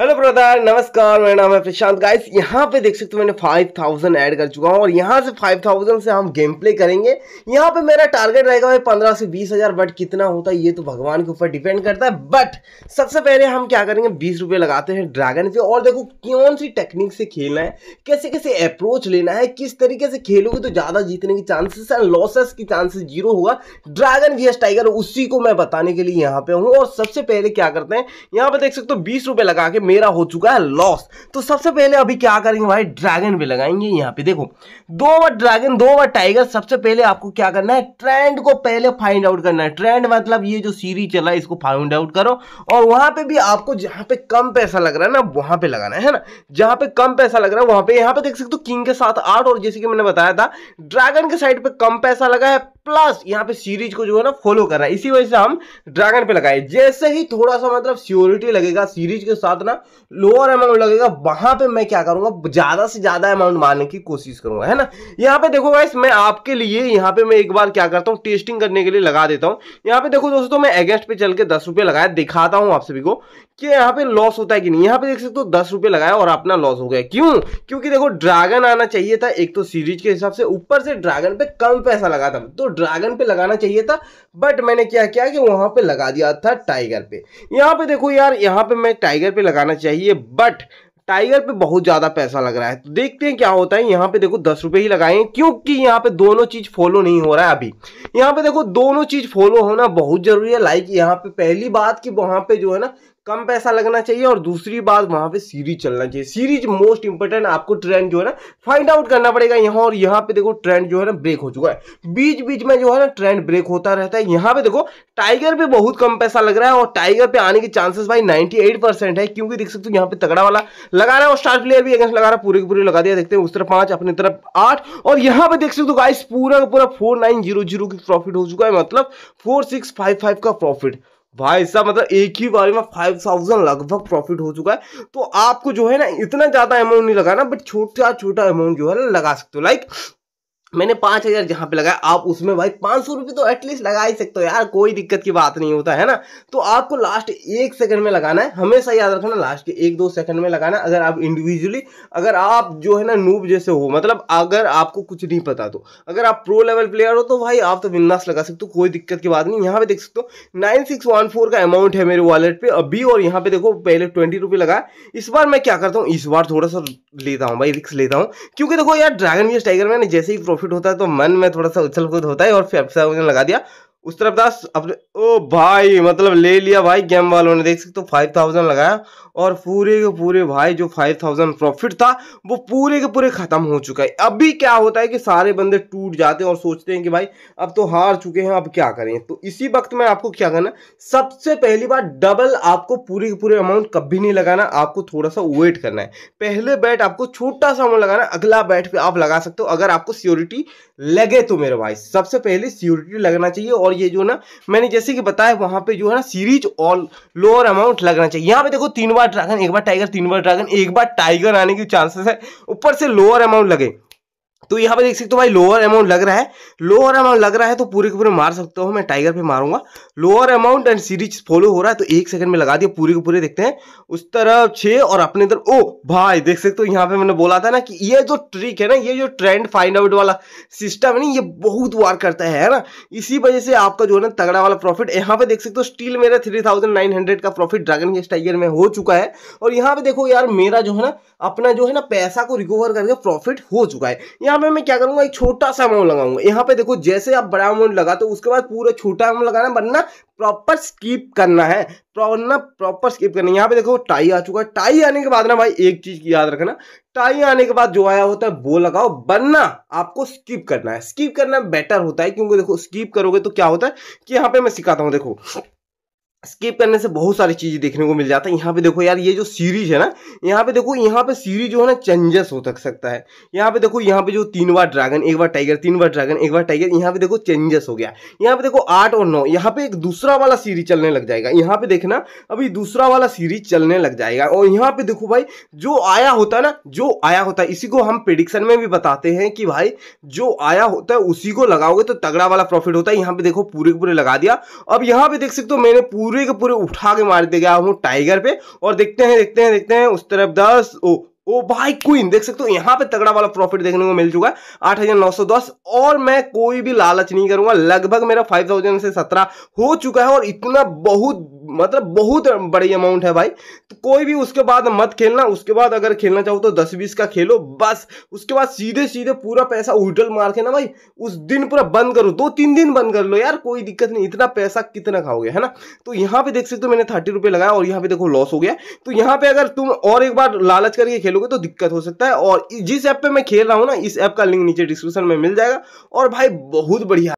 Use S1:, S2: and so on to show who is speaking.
S1: hello brother नमस्कार मेरा नाम है प्रशांत गाइस यहाँ पे देख सकते हो मैंने 5000 ऐड कर चुका हूँ और यहाँ से 5000 से हम गेम प्ले करेंगे यहाँ पे मेरा टारगेट रहेगा भाई 15 से 20000 बट कितना होता है ये तो भगवान के ऊपर डिपेंड करता है बट सबसे पहले हम क्या करेंगे बीस रुपये लगाते हैं ड्रैगन पे और देखो कौन सी टेक्निक से खेलना है कैसे कैसे अप्रोच लेना है किस तरीके से खेलोगे तो ज़्यादा जीतने की चांसेस एंड लॉसेस की चांसेस जीरो होगा ड्रैगन वी टाइगर उसी को मैं बताने के लिए यहाँ पे हूँ और सबसे पहले क्या करते हैं यहाँ पे देख सकते हो बीस लगा के मेरा हो चुका है लॉस तो सबसे पहले अभी क्या करेंगे भाई ड्रैगन भी लगाएंगे यहाँ पे देखो दो बार ड्रैगन दो बार टाइगर सबसे पहले आपको क्या करना है ट्रेंड को पहले फाइंड आउट करना है ट्रेंड मतलब ये जो सीरीज चला है इसको फाइंड आउट करो और वहां पे भी आपको जहां पे कम पैसा लग रहा है ना वहां पे लगाना है ना जहां पे कम पैसा लग रहा है वहां पे यहाँ पे देख सकते हो किंग के साथ आठ और जैसे कि मैंने बताया था ड्रैगन के साइड पर कम पैसा लगा है प्लस यहाँ पे सीरीज को जो है ना फॉलो कर रहा है इसी वजह से हम ड्रैगन पे लगाए जैसे ही थोड़ा सा मतलब सियोरिटी लगेगा सीरीज के साथ ना लोअर अमाउंट लगेगा वहां पे मैं क्या करूंगा ज्यादा से ज्यादा अमाउंट मारने की कोशिश करूंगा है ना यहाँ पे देखो गाइस मैं आपके लिए यहाँ पे मैं एक बार क्या करता हूँ टेस्टिंग करने के लिए लगा देता हूँ यहाँ पे देखो दोस्तों मैं अगेंस्ट पे चल के दस रुपये लगाया दिखाता हूँ आप सभी को कि यहाँ पे लॉस होता है कि नहीं यहाँ पे देख सकते हो दस रुपये लगाया और अपना लॉस हो गया क्यों क्योंकि देखो ड्रैगन आना चाहिए था एक तो सीरीज के हिसाब से ऊपर से ड्रैगन पे कम पैसा लगा था तो ड्रैगन पे लगाना चाहिए था बट मैंने क्या किया कि वहां पे लगा दिया था टाइगर पे यहाँ पे देखो यार यहाँ पे मैं टाइगर पे लगाना चाहिए बट टाइगर पे बहुत ज़्यादा पैसा लग रहा है तो देखते हैं क्या होता है यहाँ पे देखो दस रुपए ही लगाए क्योंकि यहाँ पे दोनों चीज़ फॉलो नहीं हो रहा है अभी यहाँ पे देखो दोनों चीज़ फॉलो होना बहुत ज़रूरी है लाइक यहाँ पे पहली बात कि वहां पे जो है ना कम पैसा लगना चाहिए और दूसरी बात वहां पे सीरीज चलना चाहिए सीरीज मोस्ट इंपॉर्टेंट आपको ट्रेंड जो है ना फाइंड आउट करना पड़ेगा यहाँ और यहाँ पे देखो ट्रेंड जो है ना ब्रेक हो चुका है बीच बीच में जो है ना ट्रेंड ब्रेक होता रहता है यहाँ पे देखो टाइगर पे बहुत कम पैसा लग रहा है और टाइगर पे आने के चांसेस भाई नाइनटी है क्योंकि देख सकते हो यहाँ पे तगड़ा वाला लगा रहा है और स्टार प्लेयर भी अगेंस्ट लगा रहा है पूरे के पूरे लगा दिया देखते हैं उस तरफ पांच अपनी तरफ आठ और यहाँ पे देख सकते हो गाइस तो पूरा पूरा फोर की प्रॉफिट हो चुका है मतलब फोर का प्रॉफिट भाई साहब मतलब एक ही बारी में फाइव थाउजेंड लगभग प्रॉफिट हो चुका है तो आपको जो है ना इतना ज़्यादा अमाउंट नहीं लगाना बट छोटा छोटा अमाउंट जो है ना लगा सकते हो लाइक मैंने पांच हज़ार जहां पे लगाया आप उसमें भाई पांच सौ रुपए तो एटलीस्ट लगा ही सकते हो यार कोई दिक्कत की बात नहीं होता है ना तो आपको लास्ट एक सेकंड में लगाना है हमेशा याद रखना लास्ट के एक दो सेकंड में लगाना अगर आप इंडिविजुअली अगर आप जो है ना नूब जैसे हो मतलब अगर आपको कुछ नहीं पता तो अगर आप प्रो लेवल प्लेयर हो तो भाई आप तो विन्नास लगा सकते हो कोई दिक्कत की बात नहीं यहाँ पे देख सकते हो नाइन सिक्स वन फोर का अमाउंट है मेरे वॉलेट पे अभी और यहाँ पे देखो पहले ट्वेंटी रुपये लगा इस बार मैं क्या करता हूँ इस बार थोड़ा सा लेता हूँ भाई रिक्स लेता हूँ क्योंकि देखो यार ड्रैगन बीस टाइगर मैंने जैसे ही प्रॉफिट फिट होता है तो मन में थोड़ा सा उछल कूद होता है और फिर अफसर ने लगा दिया उस तरफ था अपने ओ भाई मतलब ले लिया भाई गेम वालों ने देख सकते हो फाइव थाउजेंड लगाया और पूरे के पूरे भाई जो फाइव थाउजेंड प्रॉफिट था वो पूरे के पूरे खत्म हो चुका है अभी क्या होता है कि सारे बंदे टूट जाते हैं और सोचते हैं कि भाई अब तो हार चुके हैं अब क्या करें तो इसी वक्त में आपको क्या करना सबसे पहली बार डबल आपको पूरे के पूरे अमाउंट कभी नहीं लगाना आपको थोड़ा सा वेट करना है पहले बैट आपको छोटा सा अमाउंट लगाना अगला बैट पर आप लगा सकते हो अगर आपको सियोरिटी लगे तो मेरे भाई सबसे पहले सियोरिटी लगना चाहिए और ये जो ना मैंने जैसे कि बताया वहां पे जो है ना सीरीज ऑल लोअर अमाउंट लगना चाहिए यहाँ पे देखो तीन बार ड्रैगन एक बार टाइगर तीन बार ड्रैगन एक बार टाइगर आने के चांसेस है ऊपर से लोअर अमाउंट लगे तो यहाँ पे देख सकते हो भाई लोअर अमाउंट लग रहा है लोअर अमाउंट लग रहा है तो पूरे के पूरे मार सकता हूँ मैं टाइगर पे मारूंगा lower amount and series follow हो रहा है तो एक सेकंड में लगा दिया पूरे के पूरे देखते हैं उस तरफ छे और अपने तरफ ओ भाई देख सकते हो यहाँ पे मैंने बोला था ना कि ये जो ट्रिक है ना ये जो ट्रेंड फाइंड आउट वाला सिस्टम है ना ये बहुत वार करता है, ना इसी वजह से आपका जो है ना तगड़ा वाला प्रॉफिट यहाँ पे देख सकते हो स्टील मेरा थ्री का प्रॉफिट ड्रैगन के टाइगर में हो चुका है और यहाँ पे देखो यार मेरा जो है ना अपना जो है ना पैसा को रिकवर करके प्रॉफिट हो चुका है यहाँ पे मैं क्या करूंगा एक छोटा सा अमाउंट लगाऊंगा यहाँ पे देखो जैसे आप बड़ा अमाउंट लगा तो उसके बाद पूरा छोटा अमाउंट लगाना वरना प्रॉपर स्कीप करना है ना प्रॉपर स्किप करना यहाँ पे देखो टाई आ चुका है टाई आने के बाद ना भाई एक चीज़ की याद रखना टाई आने के बाद जो आया होता है वो लगाओ बनना आपको स्किप करना है स्किप करना बेटर होता है क्योंकि देखो स्किप करोगे तो क्या होता है कि यहाँ पे मैं सिखाता हूँ देखो स्किप करने से बहुत सारी चीज़ें देखने को मिल जाता है यहाँ पे देखो यार ये जो सीरीज है ना यहाँ पे देखो यहाँ पे सीरीज जो है ना चेंजेस हो तक सकता है यहाँ पे देखो यहाँ पे जो तीन बार ड्रैगन एक बार टाइगर तीन बार ड्रैगन एक बार टाइगर यहाँ पे देखो चेंजेस हो गया यहाँ पे देखो आठ और नौ यहाँ पे एक दूसरा वाला सीरीज चलने लग जाएगा यहाँ पे देखना अभी दूसरा वाला सीरीज चलने लग जाएगा और यहाँ पे देखो भाई जो आया होता है ना जो आया होता है इसी को हम प्रिडिक्शन में भी बताते हैं कि भाई जो आया होता है उसी को लगाओगे तो तगड़ा वाला प्रॉफिट होता है यहाँ पे देखो पूरे पूरे लगा दिया अब यहाँ पे देख सकते हो मैंने पूरे पूरे के पूरे उठा के मार दिया गया हूँ टाइगर पे और देखते हैं देखते हैं देखते हैं उस तरफ दस ओ ओ भाई क्वीन देख सकते हो यहाँ पे तगड़ा वाला प्रॉफिट देखने को मिल चुका है आठ हजार नौ सौ दस और मैं कोई भी लालच नहीं करूंगा लगभग मेरा फाइव थाउजेंड से सत्रह हो चुका है और इतना बहुत मतलब बहुत बड़ी अमाउंट है भाई तो कोई भी उसके बाद मत खेलना उसके बाद अगर खेलना चाहो तो दस बीस का खेलो बस उसके बाद सीधे सीधे पूरा पैसा उल्टल मार के ना भाई उस दिन पूरा बंद करो दो तीन दिन बंद कर लो यार कोई दिक्कत नहीं इतना पैसा कितना खाओगे है ना तो यहाँ पे देख सकते हो मैंने थर्टी रुपये लगाया और यहाँ पे देखो लॉस हो गया तो यहाँ पे अगर तुम और एक बार लालच करके खेलोगे तो दिक्कत हो सकता है और जिस ऐप पर मैं खेल रहा हूँ ना इस ऐप का लिंक नीचे डिस्क्रिप्शन में मिल जाएगा और भाई बहुत बढ़िया